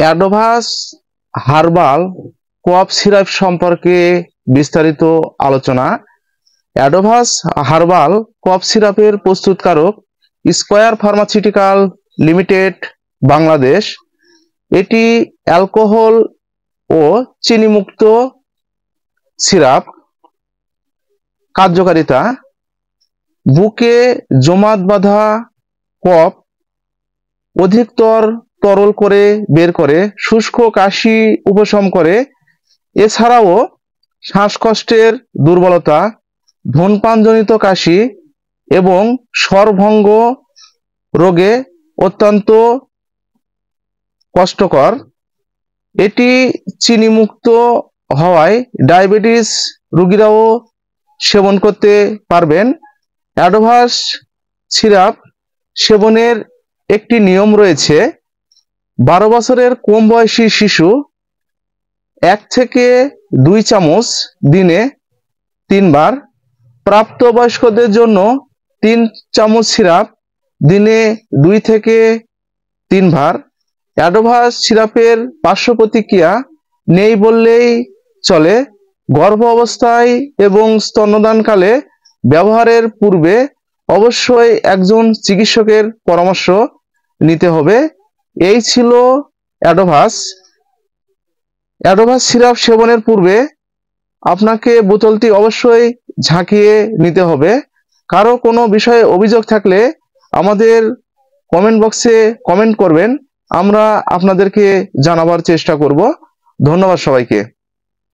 Adovas herbal কোয়াপ syrup সম্পর্কে বিস্তারিত আলোচনা অ্যাডোভাস হার্বাল কফ সিরাপের প্রস্তুতকারক স্কোয়ার ফার্মাসিউটিক্যাল লিমিটেড বাংলাদেশ এটি অ্যালকোহল ও চিনিমুক্ত সিরাপ কার্যকারিতা বুকে জমাত বাঁধা কপ অধিকতর তরল করে বের করে শুষ্ক কাশি উপশম করে এছাড়াও শ্বাসকষ্টের দুর্বলতা ধূমপানজনিত কাশি এবং স্বরভঙ্গ রোগে অত্যন্ত কষ্টকর এটি চিনিমুক্ত হওয়ায় ডায়াবেটিস রুগীরাও সেবন করতে পারবেন অ্যাডভাস সিরাপ সেবনের একটি নিয়ম রয়েছে বারো বছরের কম বয়সী শিশু এক থেকে দুই চামচ দিনে তিনবার প্রাপ্তবয়স্কদের জন্য তিন চামচ সিরাপ দিনে দুই থেকে তিনবার অ্যাডোভাস সিরাপের পার্শ্ব প্রতিক্রিয়া নেই বললেই চলে গর্ভ অবস্থায় এবং স্তন্যদানকালে ব্যবহারের পূর্বে অবশ্যই একজন চিকিৎসকের পরামর্শ নিতে হবে এই ছিল অ্যাডোভাস অ্যাডোভাস সিরাপ সেবনের পূর্বে আপনাকে বোতলটি অবশ্যই ঝাঁকিয়ে নিতে হবে কারো কোনো বিষয়ে অভিযোগ থাকলে আমাদের কমেন্ট বক্সে কমেন্ট করবেন আমরা আপনাদেরকে জানাবার চেষ্টা করব ধন্যবাদ সবাইকে